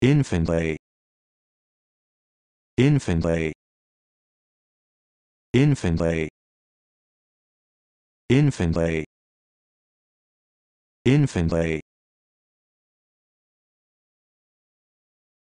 Infinitely. Infinitely. Infinitely. Infinitely. Infinitely.